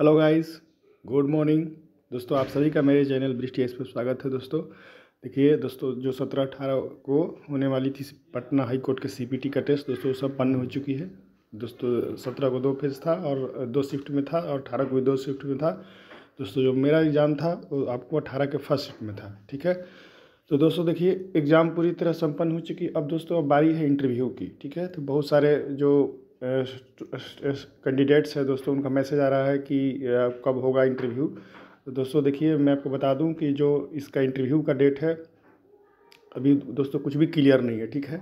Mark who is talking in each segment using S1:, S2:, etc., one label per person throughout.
S1: Hello guys good morning दोस्तों आप सभी का मेरे चैनल बृष्टि एक्सप्रेस स्वागत है दोस्तों देखिए दोस्तों जो सत्रह अठारह को होने वाली थी पटना हाई कोर्ट के सीपीटी का टेस्ट दोस्तों सब बंद हो चुकी है दोस्तों सत्रह को दो फेज था और दो शिफ्ट में था और अठारह को भी दो शिफ्ट में था दोस्तों जो मेरा एग्ज़ाम था वो आपको अठारह के फर्स्ट शिफ्ट में था ठीक है तो दोस्तों देखिए एग्ज़ाम पूरी तरह सम्पन्न हो चुकी अब दोस्तों अब बारी है इंटरव्यू की ठीक है तो बहुत सारे जो कैंडिडेट्स हैं दोस्तों उनका मैसेज आ रहा है कि कब होगा इंटरव्यू तो दोस्तों देखिए मैं आपको बता दूं कि जो इसका इंटरव्यू का डेट है अभी दोस्तों कुछ भी क्लियर नहीं है ठीक है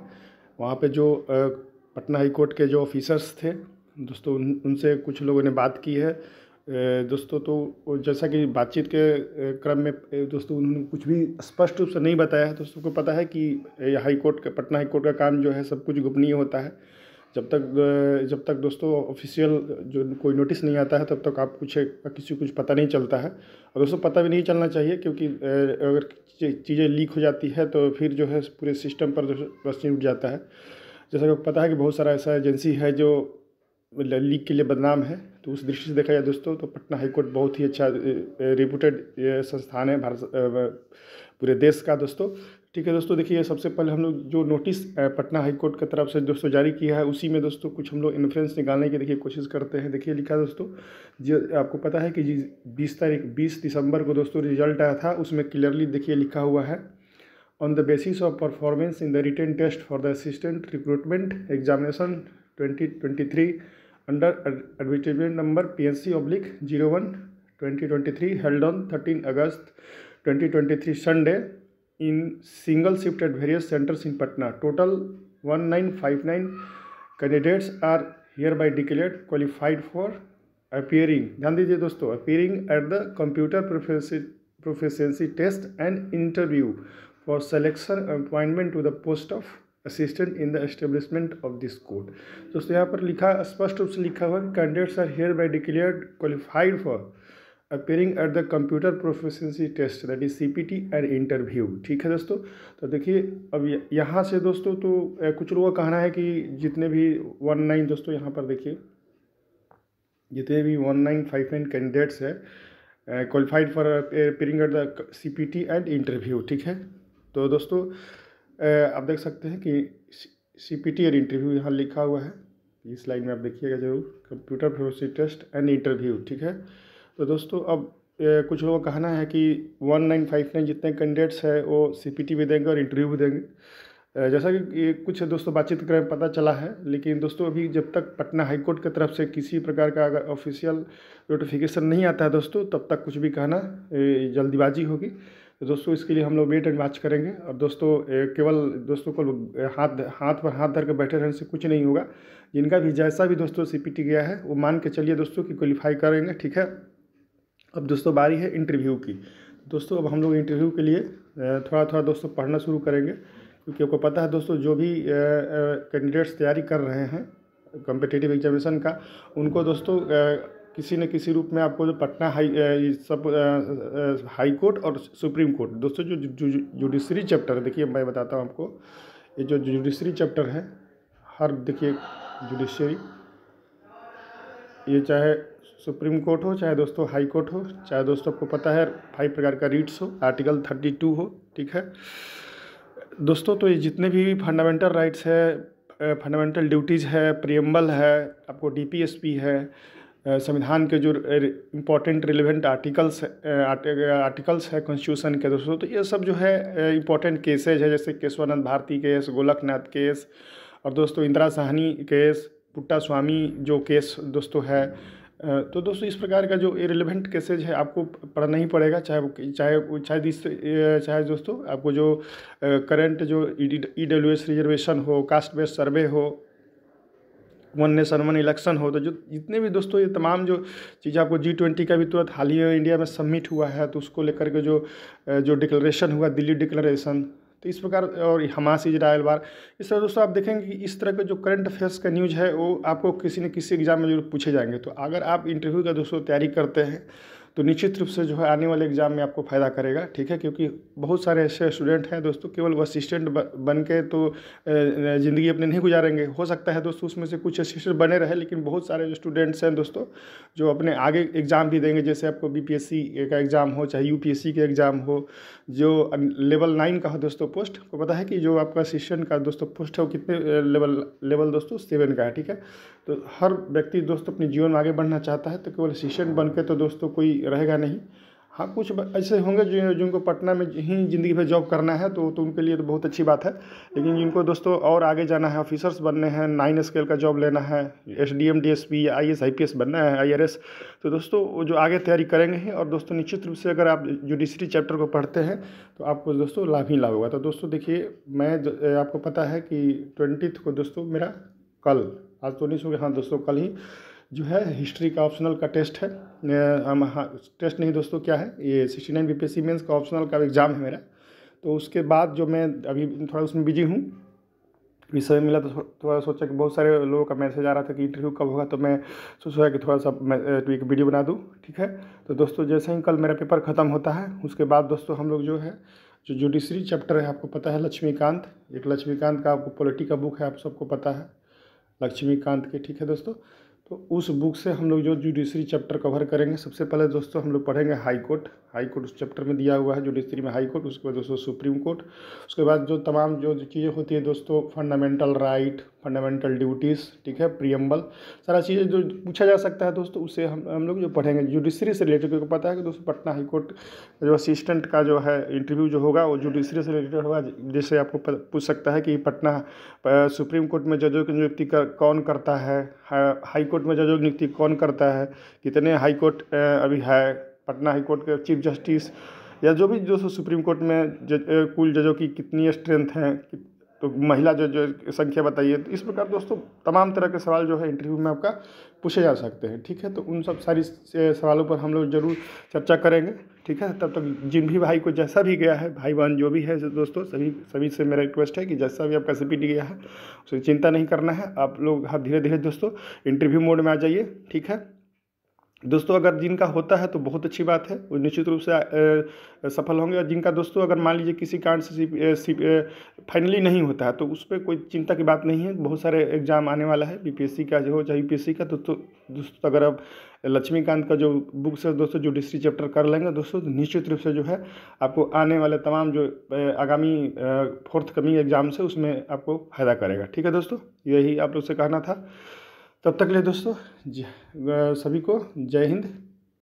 S1: वहाँ पे जो पटना हाई कोर्ट के जो ऑफिसर्स थे दोस्तों उन, उनसे कुछ लोगों ने बात की है दोस्तों तो जैसा कि बातचीत के क्रम में दोस्तों उन्होंने कुछ भी स्पष्ट रूप से नहीं बताया है दोस्तों को पता है कि हाई कोर्ट का पटना हाई कोर्ट का काम जो है सब कुछ गोपनीय होता है जब तक जब तक दोस्तों ऑफिशियल जो कोई नोटिस नहीं आता है तब तक आप कुछ किसी को कुछ पता नहीं चलता है और दोस्तों पता भी नहीं चलना चाहिए क्योंकि अगर चीज़ें लीक हो जाती है तो फिर जो है पूरे सिस्टम पर जो प्रश्न उठ जाता है जैसा कि पता है कि बहुत सारा ऐसा एजेंसी है जो लीक मतलब के लिए बदनाम है तो उस दृष्टि से देखा जाए दोस्तों तो पटना हाईकोर्ट बहुत ही अच्छा रिप्यूटेड संस्थान है भारत पूरे देश का दोस्तों ठीक है दोस्तों देखिए सबसे पहले हम लोग जो नोटिस पटना हाईकोर्ट की तरफ से दोस्तों जारी किया है उसी में दोस्तों कुछ हम लोग इन्फ्रेंस निकालने की देखिए कोशिश करते हैं देखिए लिखा दोस्तों जो आपको पता है कि जिस बीस तारीख बीस दिसंबर को दोस्तों रिजल्ट आया था उसमें क्लियरली देखिए लिखा हुआ है on the basis of performance in the written test for the assistant recruitment examination twenty twenty three under advertisement number P N C oblique zero one twenty twenty three held on thirteen August twenty twenty three Sunday in single shift at various centers in Patna. Total 1959 candidates are hereby declared qualified for appearing. ध्यान दीजिए दोस्तों appearing at the computer proficiency test and interview for selection appointment to the post of assistant in the establishment of this court दोस्तों यहाँ पर लिखा स्पष्ट रूप से लिखा हुआ candidates are hereby declared qualified for appearing at the computer proficiency test that is C P T and interview ठीक है दोस्तों तो देखिए अब यहाँ से दोस्तों तो कुछ लोगों का कहना है कि जितने भी वन नाइन दोस्तों यहाँ पर देखिए जितने भी one nine five nine candidates है qualified for appearing at the C P T and interview ठीक है तो दोस्तों आप देख सकते हैं कि सी पी टी और इंटरव्यू यहाँ लिखा हुआ है इस लाइन में आप देखिएगा जरूर computer proficiency test and interview ठीक है तो दोस्तों अब ए, कुछ लोगों का कहना है कि वन नाइन फाइव नाइन जितने कैंडिडेट्स है वो सी पी टी भी देंगे और इंटरव्यू भी देंगे जैसा कि कुछ दोस्तों बातचीत कर पता चला है लेकिन दोस्तों अभी जब तक पटना हाईकोर्ट की तरफ से किसी प्रकार का अगर ऑफिशियल नोटिफिकेशन नहीं आता है दोस्तों तब तक कुछ भी कहना जल्दीबाजी होगी तो दोस्तों इसके लिए हम लोग वेट एंड वॉच करेंगे और दोस्तों केवल दोस्तों को हाथ हाथ पर हाथ धर के बैठे रहने से कुछ नहीं होगा जिनका भी जैसा भी दोस्तों टी गया है वो मान के चलिए दोस्तों कि क्वालिफाई करेंगे ठीक है अब दोस्तों बारी है इंटरव्यू की दोस्तों अब हम लोग इंटरव्यू के लिए थोड़ा थोड़ा दोस्तों पढ़ना शुरू करेंगे क्योंकि आपको पता है दोस्तों जो भी कैंडिडेट्स तैयारी कर रहे हैं कंपिटेटिव एग्जामिनेशन का उनको दोस्तों किसी न किसी रूप में आपको जो पटना हाई सब हाई कोर्ट और सुप्रीम कोर्ट दोस्तों जो जुडिशरी चैप्टर देखिए मैं बताता हूँ आपको ये जो जुडिशरी चैप्टर है हर देखिए जुडिशरी ये चाहे सुप्रीम कोर्ट हो चाहे दोस्तों हाई कोर्ट हो चाहे दोस्तों आपको पता है फाइव प्रकार का रीट्स हो आर्टिकल थर्टी टू हो ठीक है दोस्तों तो ये जितने भी फंडामेंटल राइट्स है फंडामेंटल ड्यूटीज़ है प्रियम्बल है आपको डीपीएसपी है संविधान के जो इम्पोर्टेंट रिलेवेंट आर्टिकल्स आर्टिकल्स है कॉन्स्टिट्यूशन के दोस्तों तो ये सब जो है इम्पोर्टेंट केसेज है जैसे केशवानंद भारती केस गोलकनाथ केस और दोस्तों इंदिरा साहनी केस पुट्टा स्वामी जो केस दोस्तों है तो दोस्तों इस प्रकार का जो इरेलीवेंट केसेज है आपको पढ़ना ही पड़ेगा चाहे चाहे चाहे दिस चाहे दोस्तों आपको जो करंट जो ई डब्ल्यू एस रिजर्वेशन हो कास्ट बेस्ड सर्वे हो वन नेशन वन इलेक्शन हो तो जो जितने भी दोस्तों ये तमाम जो चीज़ आपको जी ट्वेंटी का भी तुरंत हाल ही में इंडिया में सबमिट हुआ है तो उसको लेकर के जो जो डिक्लेरेशन हुआ दिल्ली डिक्लेरेशन तो इस प्रकार और हमास इजराइल बार इस तरह दोस्तों आप देखेंगे कि इस तरह के जो करंट अफेयर्स का न्यूज़ है वो आपको किसी न किसी एग्ज़ाम में जरूर पूछे जाएंगे तो अगर आप इंटरव्यू का दोस्तों तैयारी करते हैं तो निश्चित रूप से जो है आने वाले एग्ज़ाम में आपको फ़ायदा करेगा ठीक है क्योंकि बहुत सारे ऐसे स्टूडेंट हैं दोस्तों केवल वो असिस्टेंट बन के तो ज़िंदगी अपने नहीं गुजारेंगे हो सकता है दोस्तों उसमें से कुछ असिस्टेंट बने रहे लेकिन बहुत सारे जो स्टूडेंट्स हैं दोस्तों जो अपने आगे एग्ज़ाम भी देंगे जैसे आपको बी का एग्ज़ाम हो चाहे यू पी एग्ज़ाम हो जो लेवल नाइन का हो दोस्तों पोस्ट को पता है कि जो आपका असिस्टेंट का दोस्तों पोस्ट है वो कितने लेवल लेवल दोस्तों सेवन का है ठीक है तो हर व्यक्ति दोस्तों अपने जीवन में आगे बढ़ना चाहता है तो केवल असिस्टेंट बन के तो दोस्तों कोई रहेगा नहीं हाँ कुछ ऐसे होंगे जो जिनको पटना में ही ज़िंदगी भर जॉब करना है तो तो उनके लिए तो बहुत अच्छी बात है लेकिन जिनको दोस्तों और आगे जाना है ऑफिसर्स बनने हैं नाइन स्केल का जॉब लेना है S D M D S P I S I P S बनना है आई आर एस तो दोस्तों वो जो आगे तैयारी करेंगे ही और दोस्तों निश्चित रूप से अगर आप जुडिशरी चैप्टर को पढ़ते हैं तो आपको दोस्तों लाभ ही लाभ होगा तो दोस्तों देखिए मैं आपको पता है कि ट्वेंटी को दोस्तों मेरा कल आज तो नहीं सोगे हाँ दोस्तों कल ही जो है हिस्ट्री का ऑप्शनल का टेस्ट है हम हाँ टेस्ट नहीं दोस्तों क्या है ये sixty nine B P S mains का ऑप्शनल का एग्ज़ाम है मेरा तो उसके बाद जो मैं अभी थोड़ा उसमें बिजी हूँ विषय समय मिला तो थोड़ा सोचा कि बहुत सारे लोगों का मैसेज आ रहा था कि इंटरव्यू कब होगा तो मैं सोचा कि थोड़ा सा मैं तो एक वीडियो बना दूँ ठीक है तो दोस्तों जैसे ही कल मेरा पेपर ख़त्म होता है उसके बाद दोस्तों हम लोग जो है जो जुडिशरी चैप्टर है आपको पता है लक्ष्मीकांत एक लक्ष्मीकांत का आपको पोलिटी का बुक है आप सबको पता है लक्ष्मीकांत के ठीक है दोस्तों तो उस बुक से हम लोग जो जुडिशरी चैप्टर कवर करेंगे सबसे पहले दोस्तों हम लोग पढ़ेंगे हाई कोर्ट हाई कोर्ट उस चैप्टर में दिया हुआ है जुडिशरी में हाई कोर्ट उसके बाद दोस्तों सुप्रीम कोर्ट उसके बाद जो तमाम जो चीज़ें होती है दोस्तों फंडामेंटल राइट फंडामेंटल ड्यूटीज़ ठीक है प्रियम्बल सारा चीज़ें जो पूछा जा सकता है दोस्तों उसे हम हम लोग जो पढ़ेंगे जुडिशरी से रिलेटेड क्योंकि पता है कि दोस्तों पटना हाईकोर्ट जो असिस्टेंट का जो है इंटरव्यू जो होगा वो जुडिशरी से रिलेटेड होगा जैसे आपको पूछ सकता है कि पटना सुप्रीम कोर्ट में जजों की नियुक्ति कौन करता है हाईकोर्ट कोर्ट में जजों की नियुक्ति कौन करता है कितने हाईकोर्ट अभी है पटना हाईकोर्ट के चीफ जस्टिस या जो भी जो सुप्रीम कोर्ट में जज कुल जजों की कितनी स्ट्रेंथ है तो महिला जो जो संख्या बताइए तो इस प्रकार दोस्तों तमाम तरह के सवाल जो है इंटरव्यू में आपका पूछे जा सकते हैं ठीक है तो उन सब सारी सवालों पर हम लोग जरूर चर्चा करेंगे ठीक है तब तक जिन भी भाई को जैसा भी गया है भाई बहन जो भी है दोस्तों सभी सभी से मेरा रिक्वेस्ट है कि जैसा भी आपका सी गया है उसे चिंता नहीं करना है आप लोग हाँ धीरे धीरे दोस्तों इंटरव्यू मोड में आ जाइए ठीक है दोस्तों अगर जिनका होता है तो बहुत अच्छी बात है वो निश्चित रूप से सफल होंगे और जिनका दोस्तों अगर मान लीजिए किसी कारण से फाइनली नहीं होता है तो उस पर कोई चिंता की बात नहीं है बहुत सारे एग्जाम आने वाला है बीपीएससी का जो हो चाहे यूपीएससी का तो, तो दोस्तों अगर आप लक्ष्मीकांत का जो बुक्स है दोस्तों जो डिस्ट्री चैप्टर कर लेंगे दोस्तों तो निश्चित रूप से जो है आपको आने वाले तमाम जो आगामी फोर्थ कमिंग एग्जाम्स है उसमें आपको फ़ायदा करेगा ठीक है दोस्तों यही आप लोग से कहना था तब तक ले दोस्तों सभी को जय हिंद